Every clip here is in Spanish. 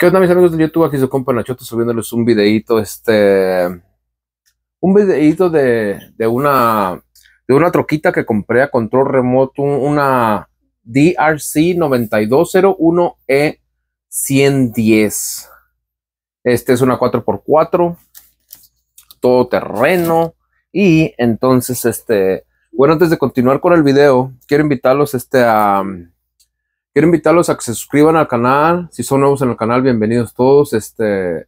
¿Qué onda mis amigos de YouTube? Aquí su compa Nachoto subiéndoles un videito, este... Un videito de, de una... De una troquita que compré a control remoto, una DRC 9201E110. E este es una 4x4, todo terreno. Y entonces, este... Bueno, antes de continuar con el video, quiero invitarlos este a... Quiero invitarlos a que se suscriban al canal. Si son nuevos en el canal, bienvenidos todos. Este,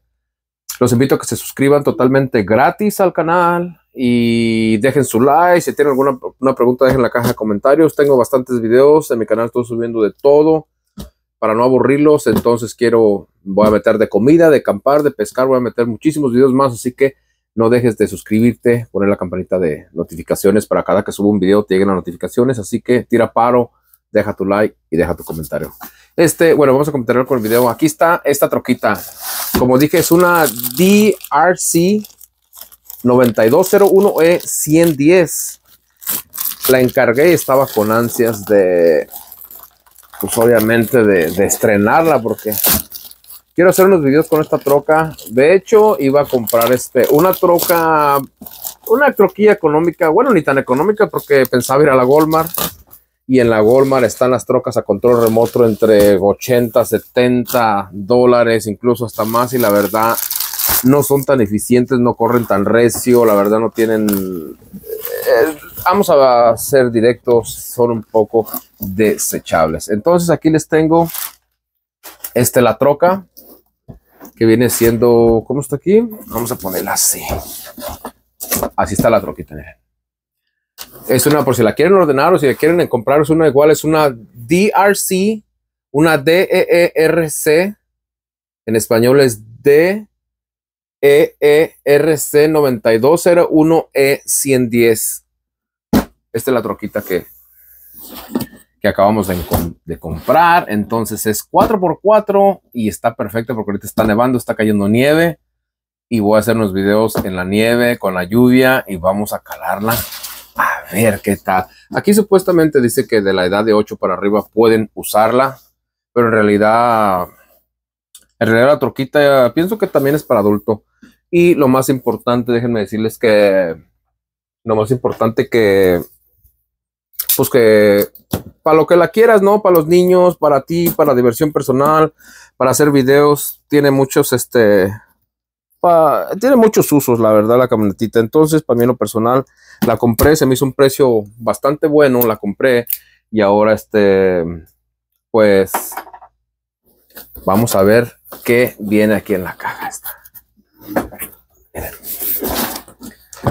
los invito a que se suscriban totalmente gratis al canal y dejen su like. Si tienen alguna pregunta, dejen en la caja de comentarios. Tengo bastantes videos en mi canal, estoy subiendo de todo para no aburrirlos. Entonces quiero, voy a meter de comida, de campar, de pescar, voy a meter muchísimos videos más. Así que no dejes de suscribirte, poner la campanita de notificaciones para cada que suba un video te lleguen las notificaciones. Así que tira paro deja tu like y deja tu comentario. Este, bueno, vamos a continuar con el video. Aquí está esta troquita. Como dije, es una DRC 9201E110. E la encargué y estaba con ansias de, pues obviamente, de, estrenarla porque quiero hacer unos videos con esta troca. De hecho, iba a comprar este, una troca, una troquilla económica, bueno, ni tan económica porque pensaba ir a la Walmart y en la Walmart están las trocas a control remoto entre 80, 70 dólares, incluso hasta más y la verdad no son tan eficientes, no corren tan recio, la verdad no tienen... Eh, vamos a ser directos, son un poco desechables. Entonces aquí les tengo este la troca que viene siendo, ¿cómo está aquí? Vamos a ponerla así. Así está la troquita, miren. Es una, por si la quieren ordenar o si la quieren comprar, es una igual, es una DRC, una DEERC, en español es DEERC e e 9201E110. Esta es la troquita que, que acabamos de, de, comprar. Entonces es 4x4 y está perfecto porque ahorita está nevando, está cayendo nieve. Y voy a hacer unos videos en la nieve, con la lluvia y vamos a calarla ver qué tal. Aquí supuestamente dice que de la edad de 8 para arriba pueden usarla, pero en realidad, en realidad la troquita pienso que también es para adulto. Y lo más importante, déjenme decirles que lo más importante que, pues que para lo que la quieras, ¿no? Para los niños, para ti, para diversión personal, para hacer videos, tiene muchos, este, tiene muchos usos, la verdad, la camionetita. Entonces, para mí lo personal, la compré, se me hizo un precio bastante bueno, la compré y ahora este, pues, vamos a ver qué viene aquí en la caja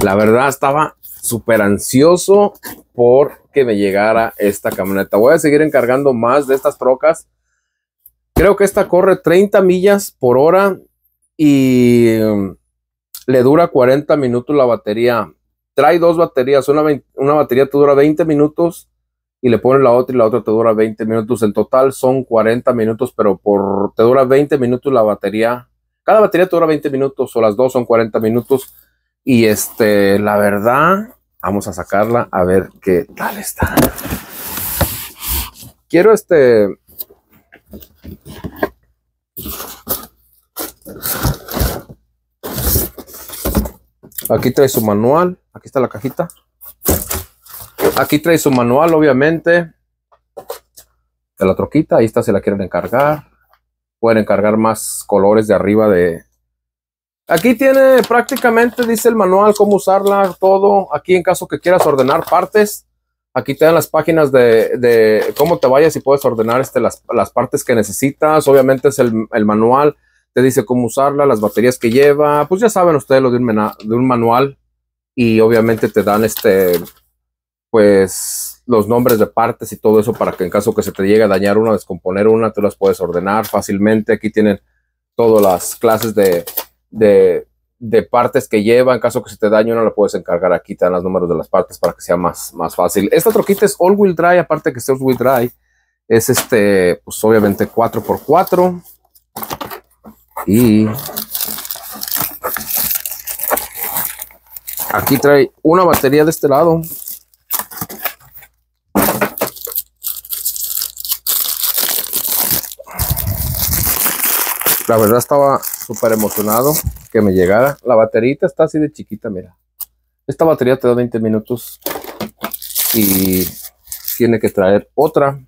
La verdad estaba súper ansioso por que me llegara esta camioneta. Voy a seguir encargando más de estas trocas. Creo que esta corre 30 millas por hora y em, le dura 40 minutos la batería. Trae dos baterías, una, batería te dura 20 minutos y le pones la otra y la otra te dura 20 minutos. En total son 40 minutos, pero por te dura 20 minutos la batería. Cada batería te dura 20 minutos o las dos son 40 minutos. Y este, la verdad, vamos a sacarla a ver qué tal está. Quiero este... Aquí trae su manual. Aquí está la cajita. Aquí trae su manual, obviamente. De la troquita. Ahí está, si la quieren encargar. Pueden encargar más colores de arriba de... Aquí tiene prácticamente, dice el manual, cómo usarla, todo. Aquí en caso que quieras ordenar partes. Aquí te dan las páginas de, cómo te vayas y puedes ordenar este, las, partes que necesitas. Obviamente es el, el manual te dice cómo usarla, las baterías que lleva, pues ya saben ustedes lo de un, manual y obviamente te dan este, pues los nombres de partes y todo eso para que en caso que se te llegue a dañar una, descomponer una, tú las puedes ordenar fácilmente. Aquí tienen todas las clases de, partes que lleva. En caso que se te dañe una, la puedes encargar aquí. Te dan los números de las partes para que sea más, más fácil. Esta troquita es all-wheel drive, aparte que es all-wheel drive. Es este, pues obviamente 4x4. Y aquí trae una batería de este lado. La verdad estaba súper emocionado que me llegara. La baterita está así de chiquita, mira. Esta batería te da 20 minutos y tiene que traer otra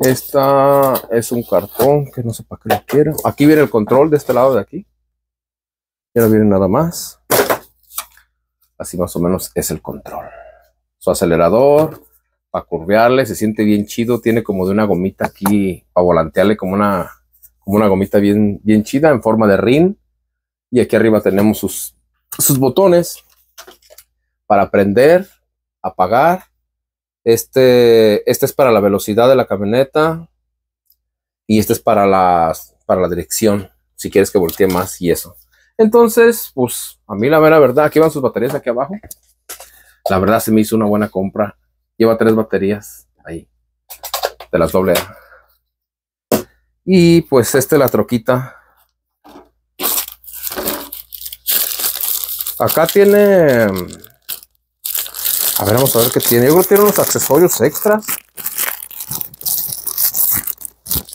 esta es un cartón que no sé para qué lo quiero. Aquí viene el control de este lado de aquí. Ya no viene nada más. Así más o menos es el control. Su acelerador para curvearle, se siente bien chido. Tiene como de una gomita aquí para volantearle como una, como una gomita bien, bien chida en forma de ring. Y aquí arriba tenemos sus, sus botones para prender, apagar este, este es para la velocidad de la camioneta. Y este es para, para la dirección. Si quieres que voltee más y eso. Entonces, pues a mí la mera verdad, aquí van sus baterías aquí abajo. La verdad se me hizo una buena compra. Lleva tres baterías ahí. De las doble A. Y pues este la troquita. Acá tiene a ver, vamos a ver qué tiene. Yo creo que tiene unos accesorios extras.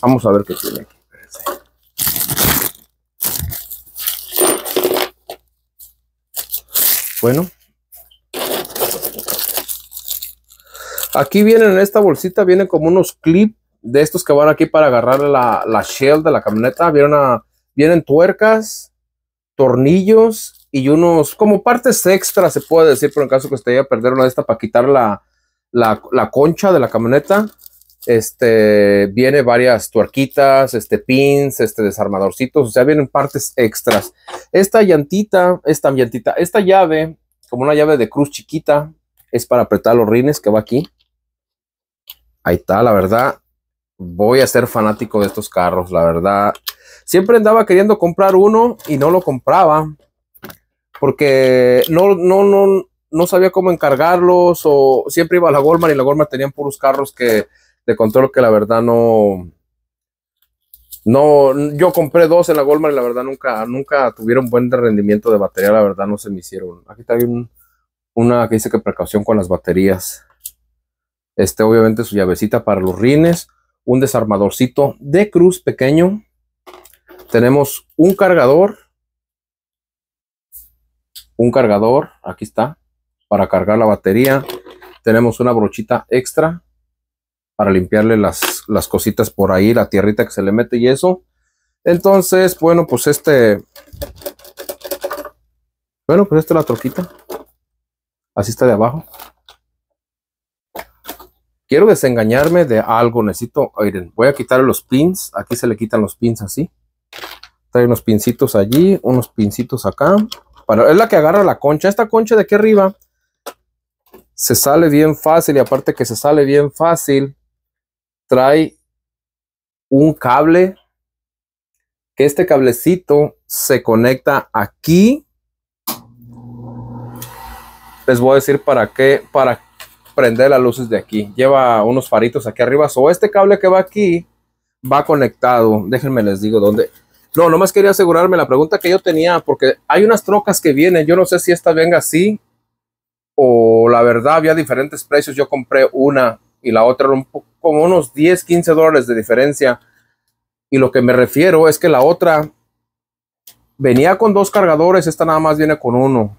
Vamos a ver qué tiene aquí. Bueno. Aquí vienen en esta bolsita, vienen como unos clips de estos que van aquí para agarrar la, shell de la camioneta. vienen tuercas, tornillos, y unos como partes extras, se puede decir, pero en caso que usted vaya a perder una de estas para quitar la, concha de la camioneta, este, viene varias tuerquitas, este, pins, este, desarmadorcitos, o sea, vienen partes extras. Esta llantita, esta llantita, esta llave, como una llave de cruz chiquita, es para apretar los rines que va aquí. Ahí está, la verdad, voy a ser fanático de estos carros, la verdad. Siempre andaba queriendo comprar uno y no lo compraba porque no, no, no, no sabía cómo encargarlos o siempre iba a la Goldman y la Goldman tenían puros carros que de control que la verdad no... No, yo compré dos en la Goldman y la verdad nunca, nunca tuvieron buen rendimiento de batería, la verdad no se me hicieron. Aquí está un, una que dice que precaución con las baterías. Este, obviamente su llavecita para los rines, un desarmadorcito de cruz pequeño. Tenemos un cargador un cargador, aquí está, para cargar la batería. Tenemos una brochita extra para limpiarle las, cositas por ahí, la tierrita que se le mete y eso. Entonces, bueno, pues este... Bueno, pues esta es la troquita. Así está de abajo. Quiero desengañarme de algo. Necesito... Miren, voy a quitar los pins. Aquí se le quitan los pins así. Trae unos pincitos allí, unos pincitos acá es la que agarra la concha. Esta concha de aquí arriba se sale bien fácil y aparte que se sale bien fácil, trae un cable que este cablecito se conecta aquí. Les voy a decir para qué, para prender las luces de aquí. Lleva unos faritos aquí arriba. O este cable que va aquí va conectado. Déjenme les digo dónde no, nomás quería asegurarme la pregunta que yo tenía, porque hay unas trocas que vienen, yo no sé si esta venga así, o la verdad había diferentes precios, yo compré una y la otra con como unos 10, 15 dólares de diferencia. Y lo que me refiero es que la otra venía con dos cargadores, esta nada más viene con uno.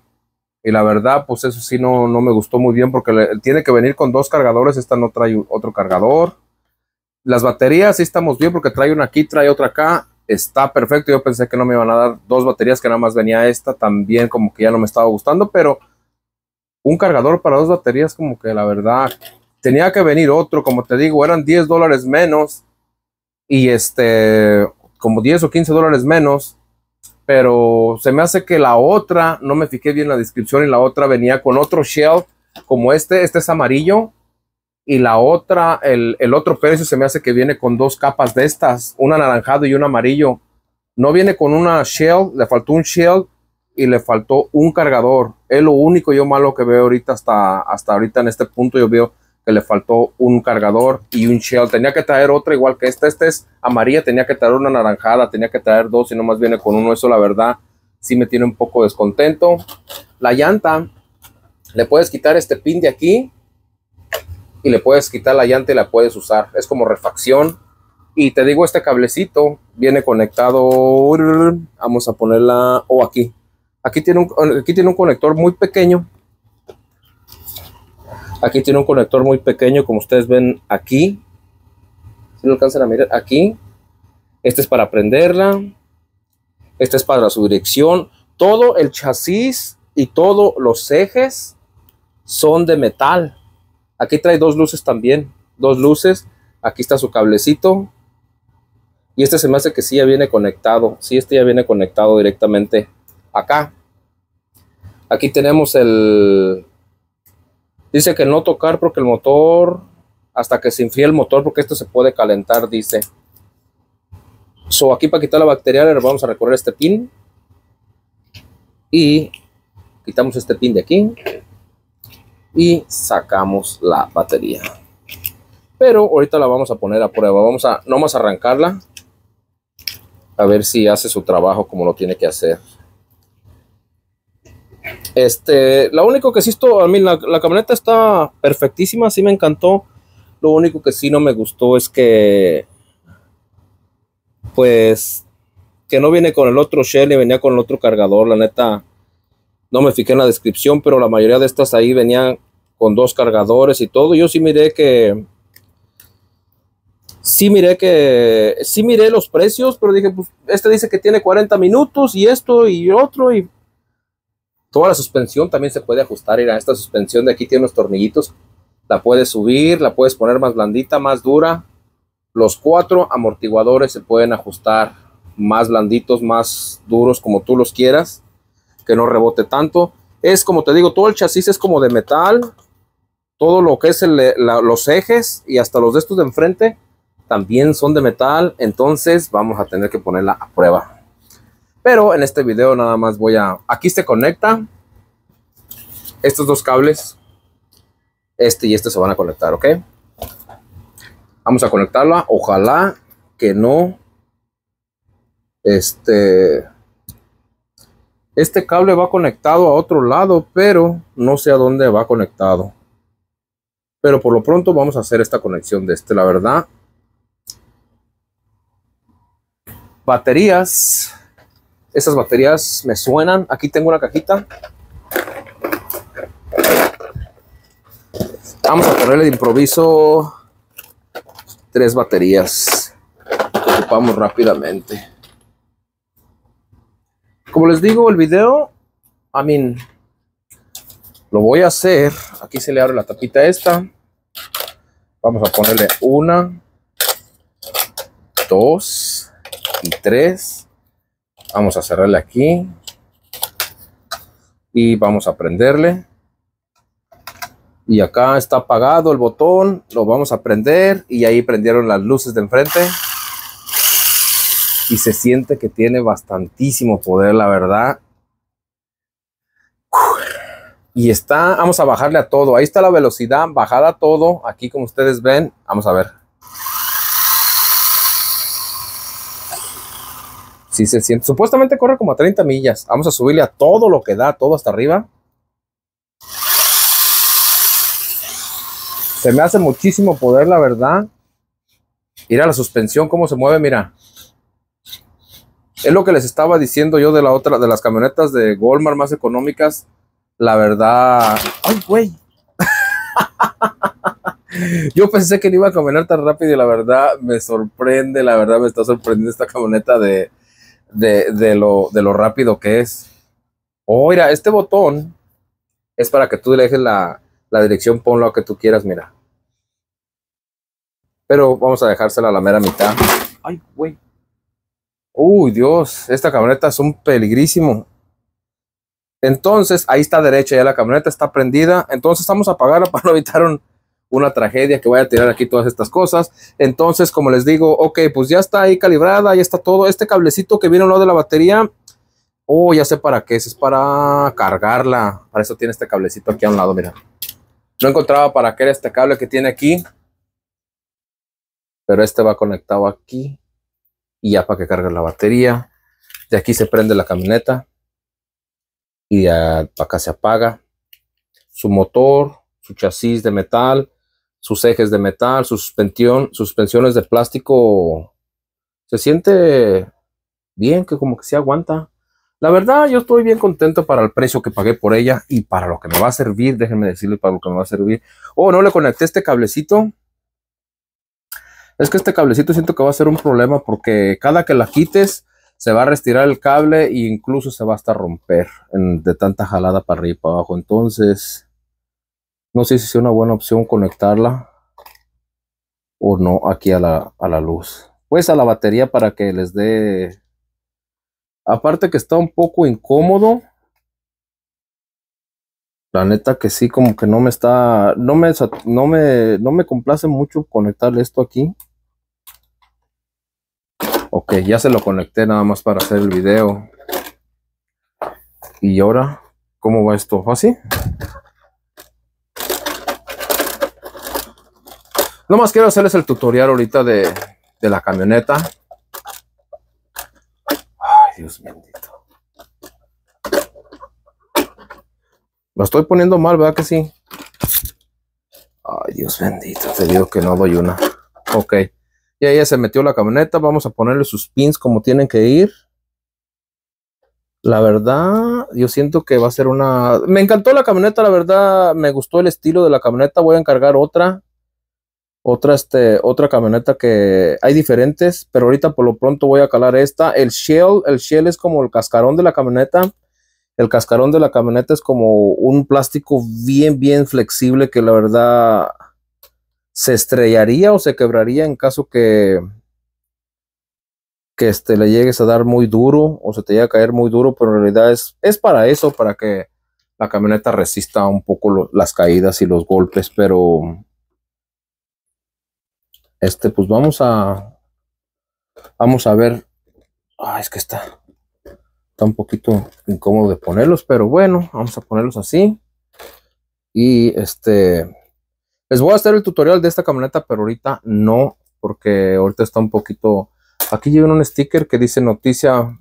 Y la verdad, pues eso sí no, no me gustó muy bien porque tiene que venir con dos cargadores, esta no trae otro cargador. Las baterías sí estamos bien porque trae una aquí, trae otra acá está perfecto. Yo pensé que no me iban a dar dos baterías, que nada más venía esta, también como que ya no me estaba gustando, pero un cargador para dos baterías, como que la verdad, tenía que venir otro, como te digo, eran 10 dólares menos y este, como 10 o 15 dólares menos, pero se me hace que la otra, no me fijé bien la descripción y la otra venía con otro shell como este, este es amarillo, y la otra, el, otro precio se me hace que viene con dos capas de estas, una anaranjado y un amarillo. No viene con una shell, le faltó un shell y le faltó un cargador. Es lo único yo malo que veo ahorita hasta, hasta ahorita en este punto. Yo veo que le faltó un cargador y un shell. Tenía que traer otra igual que esta. Esta es amarilla, tenía que traer una naranjada, tenía que traer dos y nomás viene con uno. Eso la verdad sí me tiene un poco descontento. La llanta, le puedes quitar este pin de aquí y le puedes quitar la llanta y la puedes usar. Es como refacción. Y te digo, este cablecito viene conectado, vamos a ponerla, o oh, aquí. Aquí tiene, un, aquí tiene un conector muy pequeño. Aquí tiene un conector muy pequeño, como ustedes ven aquí. Si no alcanzan a mirar, aquí. Este es para prenderla. Este es para su dirección. Todo el chasis y todos los ejes son de metal. Aquí trae dos luces también, dos luces. Aquí está su cablecito. Y este se me hace que sí ya viene conectado. Sí, este ya viene conectado directamente acá. Aquí tenemos el... Dice que no tocar porque el motor... Hasta que se enfríe el motor porque esto se puede calentar, dice. So, aquí para quitar la bacteria le vamos a recorrer este pin. Y quitamos este pin de aquí y sacamos la batería. Pero ahorita la vamos a poner a prueba. Vamos a, no vamos a arrancarla. A ver si hace su trabajo como lo tiene que hacer. Este, lo único que sí esto, a mí la, camioneta está perfectísima, sí me encantó. Lo único que sí no me gustó es que, pues, que no viene con el otro shell y venía con el otro cargador. La neta, no me fijé en la descripción, pero la mayoría de estas ahí venían con dos cargadores y todo. Yo sí miré que, sí miré que, sí miré los precios, pero dije, pues, este dice que tiene 40 minutos y esto y otro y toda la suspensión también se puede ajustar. Mira, esta suspensión de aquí tiene unos tornillitos, la puedes subir, la puedes poner más blandita, más dura. Los cuatro amortiguadores se pueden ajustar más blanditos, más duros, como tú los quieras, que no rebote tanto. Es como te digo, todo el chasis es como de metal, todo lo que es eh, los ejes y hasta los de estos de enfrente también son de metal, entonces vamos a tener que ponerla a prueba. Pero en este video nada más voy a... Aquí se conecta estos dos cables, este y este se van a conectar, ¿ok? Vamos a conectarla, ojalá que no... Este... Este cable va conectado a otro lado, pero no sé a dónde va conectado. Pero por lo pronto vamos a hacer esta conexión de este, la verdad. Baterías. Esas baterías me suenan. Aquí tengo una cajita. Vamos a ponerle de improviso tres baterías que ocupamos rápidamente. Como les digo, el video, I mean, lo voy a hacer. Aquí se le abre la tapita esta. Vamos a ponerle una, dos y tres. Vamos a cerrarle aquí. Y vamos a prenderle. Y acá está apagado el botón. Lo vamos a prender. Y ahí prendieron las luces de enfrente. Y se siente que tiene bastantísimo poder, la verdad y está, vamos a bajarle a todo, ahí está la velocidad, bajada a todo, aquí como ustedes ven, vamos a ver. Si sí, se siente, supuestamente corre como a 30 millas, vamos a subirle a todo lo que da, todo hasta arriba. Se me hace muchísimo poder, la verdad. Mira la suspensión, cómo se mueve, mira. Es lo que les estaba diciendo yo de la otra, de las camionetas de Goldmar más económicas la verdad, ay, güey. Yo pensé que no iba a caminar tan rápido y la verdad me sorprende, la verdad me está sorprendiendo esta camioneta de, de, lo, rápido que es. Oh, mira, este botón es para que tú le dejes la, la dirección, ponlo a que tú quieras, mira. Pero vamos a dejársela a la mera mitad. Ay, güey. Uy, Dios, esta camioneta es un peligrísimo. Entonces, ahí está derecha, ya la camioneta está prendida. Entonces, vamos a apagarla para no evitar una tragedia que vaya a tirar aquí todas estas cosas. Entonces, como les digo, ok, pues ya está ahí calibrada, ya está todo. Este cablecito que viene al lado de la batería, oh, ya sé para qué es, es para cargarla. Para eso tiene este cablecito aquí a un lado, mira. No encontraba para qué era este cable que tiene aquí. Pero este va conectado aquí. Y ya para que cargue la batería. De aquí se prende la camioneta y acá se apaga. Su motor, su chasis de metal, sus ejes de metal, suspensión, suspensiones de plástico. Se siente bien, que como que se aguanta. La verdad, yo estoy bien contento para el precio que pagué por ella y para lo que me va a servir. Déjenme decirles para lo que me va a servir. Oh, no le conecté este cablecito. Es que este cablecito siento que va a ser un problema porque cada que la quites, se va a retirar el cable e incluso se va hasta romper de tanta jalada para arriba y para abajo. Entonces, no sé si es una buena opción conectarla o no aquí a la, a la luz. Pues a la batería para que les dé... Aparte que está un poco incómodo. La neta que sí, como que no me está, no no me, no me complace mucho conectarle esto aquí. Ok, ya se lo conecté nada más para hacer el video. Y ahora, ¿cómo va esto? ¿Así? ¿Ah, más quiero hacerles el tutorial ahorita de, de la camioneta. Ay, Dios bendito. Lo estoy poniendo mal, ¿verdad que sí? Ay, Dios bendito. Te digo que no doy una. Ok. Ya se metió la camioneta. Vamos a ponerle sus pins como tienen que ir. La verdad, yo siento que va a ser una... Me encantó la camioneta, la verdad, me gustó el estilo de la camioneta. Voy a encargar otra. Otra, este, otra camioneta que hay diferentes, pero ahorita por lo pronto voy a calar esta. El shell, el shell es como el cascarón de la camioneta. El cascarón de la camioneta es como un plástico bien, bien flexible que la verdad se estrellaría o se quebraría en caso que que este, le llegues a dar muy duro o se te llega a caer muy duro, pero en realidad es, es para eso, para que la camioneta resista un poco las caídas y los golpes, pero este, pues vamos a vamos a ver. Ah, es que está está un poquito incómodo de ponerlos, pero bueno, vamos a ponerlos así y este les voy a hacer el tutorial de esta camioneta, pero ahorita no, porque ahorita está un poquito... Aquí llevan un sticker que dice noticia...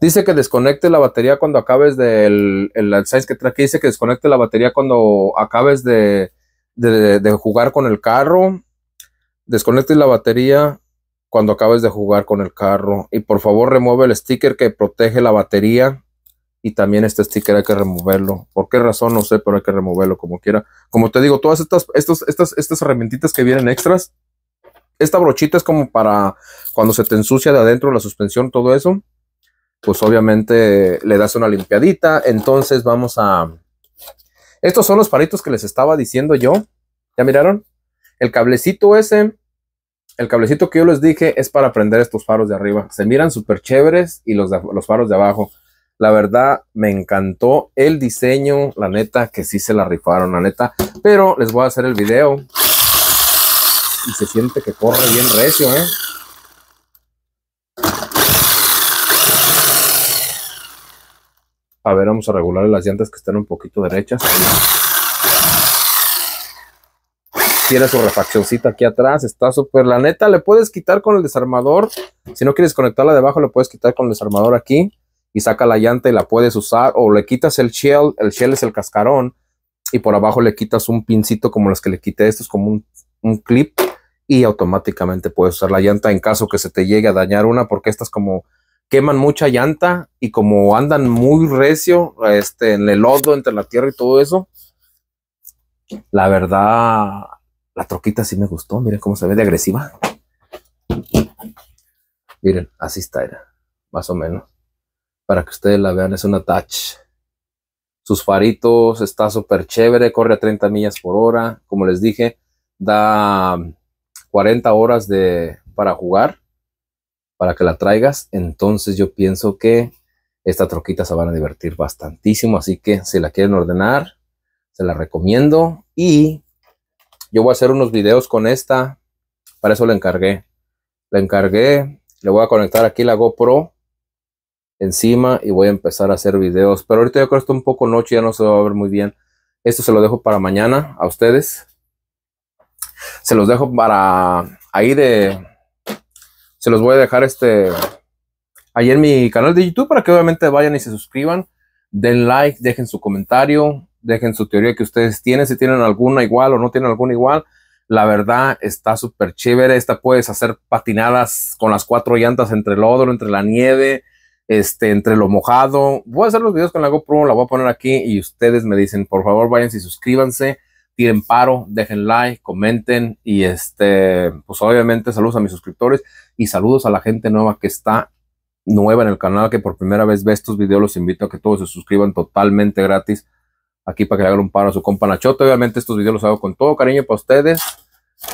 Dice que desconecte la batería cuando acabes de El, el que trae aquí dice que desconecte la batería cuando acabes de, de, de jugar con el carro. Desconecte la batería cuando acabes de jugar con el carro. Y por favor remueve el sticker que protege la batería. Y también este sticker hay que removerlo. ¿Por qué razón? No sé, pero hay que removerlo como quiera. Como te digo, todas estas, estas, estas, estas herramientitas que vienen extras. Esta brochita es como para cuando se te ensucia de adentro la suspensión, todo eso. Pues obviamente le das una limpiadita. Entonces vamos a... Estos son los palitos que les estaba diciendo yo. ¿Ya miraron? El cablecito ese el cablecito que yo les dije es para prender estos faros de arriba. Se miran súper chéveres y los, los faros de abajo. La verdad, me encantó el diseño. La neta, que sí se la rifaron, la neta. Pero les voy a hacer el video. Y se siente que corre bien recio, ¿eh? A ver, vamos a regular las llantas que están un poquito derechas tiene su refaccioncita aquí atrás, está súper, la neta, le puedes quitar con el desarmador, si no quieres conectarla debajo, le puedes quitar con el desarmador aquí, y saca la llanta y la puedes usar, o le quitas el shell, el shell es el cascarón, y por abajo le quitas un pincito como los que le quité estos, como un, clip, y automáticamente puedes usar la llanta en caso que se te llegue a dañar una, porque estas como queman mucha llanta y como andan muy recio este, en el lodo, entre la tierra y todo eso, la verdad la troquita sí me gustó. Miren cómo se ve de agresiva. Miren, así está. más o menos. Para que ustedes la vean, es una touch. Sus faritos, está súper chévere. Corre a 30 millas por hora. Como les dije, da 40 um, horas de, para jugar. Para que la traigas. Entonces yo pienso que esta troquita se van a divertir bastantísimo. Así que si la quieren ordenar, se la recomiendo. Y yo voy a hacer unos videos con esta. Para eso le encargué. La encargué. Le voy a conectar aquí la GoPro encima y voy a empezar a hacer videos. Pero ahorita yo creo que está un poco noche, ya no se va a ver muy bien. Esto se lo dejo para mañana a ustedes. Se los dejo para ahí de... Se los voy a dejar este... Ahí en mi canal de YouTube para que obviamente vayan y se suscriban. Den like, dejen su comentario dejen su teoría que ustedes tienen, si tienen alguna igual o no tienen alguna igual. La verdad está súper chévere. Esta puedes hacer patinadas con las cuatro llantas entre el lodo, entre la nieve, este, entre lo mojado. Voy a hacer los videos con la GoPro, la voy a poner aquí y ustedes me dicen, por favor, váyanse y suscríbanse, tiren paro, dejen like, comenten y este, pues obviamente saludos a mis suscriptores y saludos a la gente nueva que está nueva en el canal, que por primera vez ve estos videos, los invito a que todos se suscriban totalmente gratis aquí para que le hagan un paro a su compa Nachote. Obviamente estos videos los hago con todo cariño para ustedes,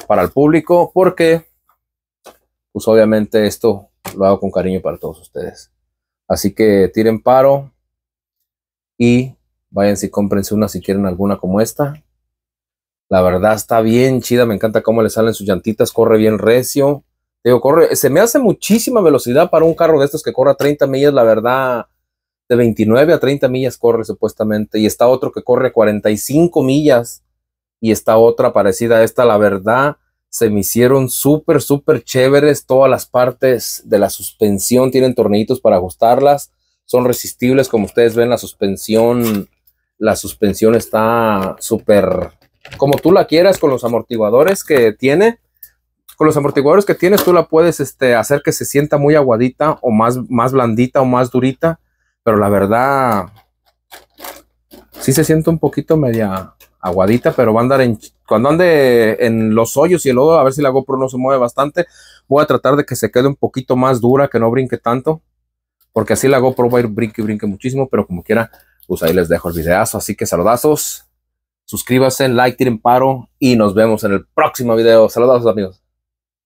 para el público, porque pues obviamente esto lo hago con cariño para todos ustedes. Así que tiren paro y váyanse si cómprense una si quieren alguna como esta. La verdad está bien chida, me encanta cómo le salen sus llantitas, corre bien recio. Digo, corre, se me hace muchísima velocidad para un carro de estos que corra 30 millas, la verdad de 29 a 30 millas corre supuestamente, y está otro que corre 45 millas, y está otra parecida a esta, la verdad, se me hicieron súper, súper chéveres, todas las partes de la suspensión tienen tornillitos para ajustarlas, son resistibles, como ustedes ven, la suspensión, la suspensión está súper, como tú la quieras, con los amortiguadores que tiene, con los amortiguadores que tienes, tú la puedes este, hacer que se sienta muy aguadita, o más, más blandita, o más durita, pero la verdad, sí se siente un poquito media aguadita, pero va a andar en, cuando ande en los hoyos y el lodo, a ver si la GoPro no se mueve bastante. Voy a tratar de que se quede un poquito más dura, que no brinque tanto, porque así la GoPro va a ir brinque, brinque muchísimo, pero como quiera, pues ahí les dejo el videazo. Así que saludazos, suscríbanse, like, tiren paro y nos vemos en el próximo video. Saludazos amigos.